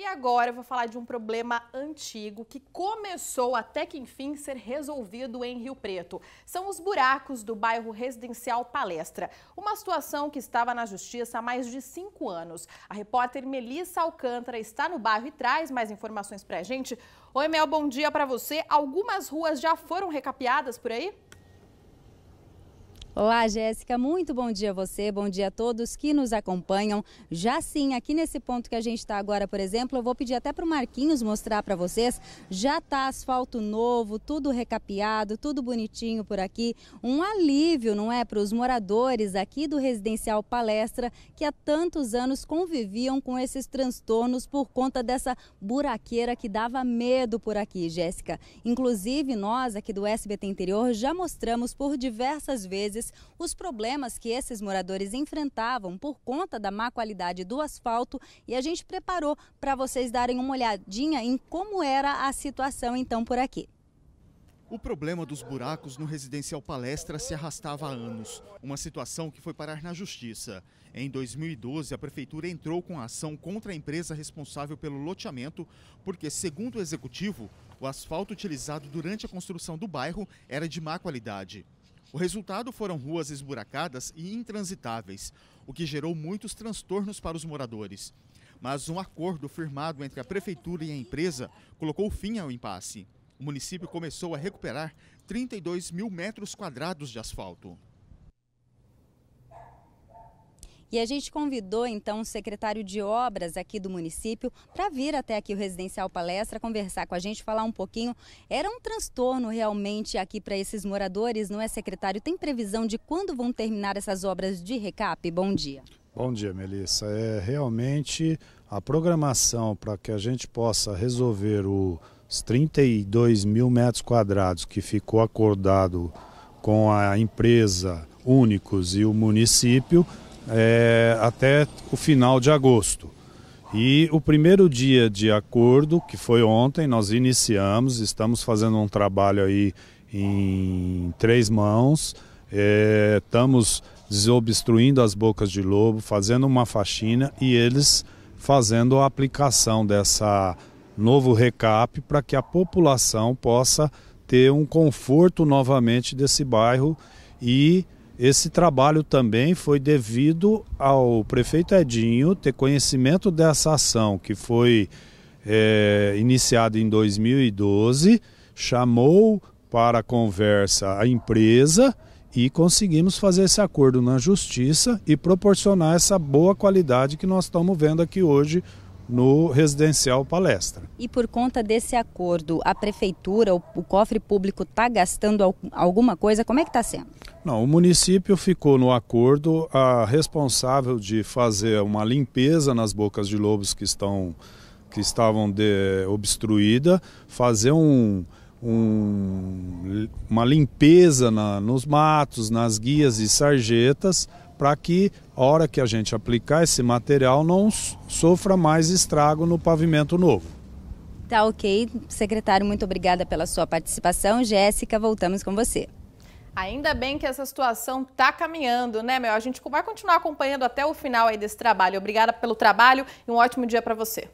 E agora eu vou falar de um problema antigo que começou até que enfim ser resolvido em Rio Preto. São os buracos do bairro residencial Palestra. Uma situação que estava na justiça há mais de cinco anos. A repórter Melissa Alcântara está no bairro e traz mais informações pra gente. Oi, Mel, bom dia para você. Algumas ruas já foram recapeadas por aí? Olá, Jéssica. Muito bom dia a você, bom dia a todos que nos acompanham. Já sim, aqui nesse ponto que a gente está agora, por exemplo, eu vou pedir até para o Marquinhos mostrar para vocês. Já está asfalto novo, tudo recapeado, tudo bonitinho por aqui. Um alívio, não é, para os moradores aqui do residencial Palestra que há tantos anos conviviam com esses transtornos por conta dessa buraqueira que dava medo por aqui, Jéssica. Inclusive, nós aqui do SBT Interior já mostramos por diversas vezes os problemas que esses moradores enfrentavam por conta da má qualidade do asfalto e a gente preparou para vocês darem uma olhadinha em como era a situação então por aqui. O problema dos buracos no residencial Palestra se arrastava há anos, uma situação que foi parar na justiça. Em 2012, a prefeitura entrou com a ação contra a empresa responsável pelo loteamento, porque, segundo o executivo, o asfalto utilizado durante a construção do bairro era de má qualidade. O resultado foram ruas esburacadas e intransitáveis, o que gerou muitos transtornos para os moradores. Mas um acordo firmado entre a prefeitura e a empresa colocou fim ao impasse. O município começou a recuperar 32 mil metros quadrados de asfalto. E a gente convidou então o secretário de obras aqui do município para vir até aqui o Residencial Palestra conversar com a gente, falar um pouquinho. Era um transtorno realmente aqui para esses moradores, não é, secretário? Tem previsão de quando vão terminar essas obras de recap? Bom dia. Bom dia, Melissa. É realmente a programação para que a gente possa resolver os 32 mil metros quadrados que ficou acordado com a empresa Únicos e o município é, até o final de agosto. E o primeiro dia de acordo, que foi ontem, nós iniciamos, estamos fazendo um trabalho aí em três mãos, é, estamos desobstruindo as bocas de lobo, fazendo uma faxina e eles fazendo a aplicação dessa novo recap para que a população possa ter um conforto novamente desse bairro e esse trabalho também foi devido ao prefeito Edinho ter conhecimento dessa ação que foi é, iniciada em 2012, chamou para conversa a empresa e conseguimos fazer esse acordo na justiça e proporcionar essa boa qualidade que nós estamos vendo aqui hoje no residencial Palestra. E por conta desse acordo, a prefeitura, o, o cofre público está gastando alguma coisa? Como é que está sendo? Não, o município ficou no acordo a responsável de fazer uma limpeza nas bocas de lobos que estão que estavam de, obstruída, fazer um, um, uma limpeza na, nos matos, nas guias e sarjetas para que, a hora que a gente aplicar esse material, não sofra mais estrago no pavimento novo. Tá ok. Secretário, muito obrigada pela sua participação. Jéssica, voltamos com você. Ainda bem que essa situação está caminhando, né, meu? A gente vai continuar acompanhando até o final aí desse trabalho. Obrigada pelo trabalho e um ótimo dia para você.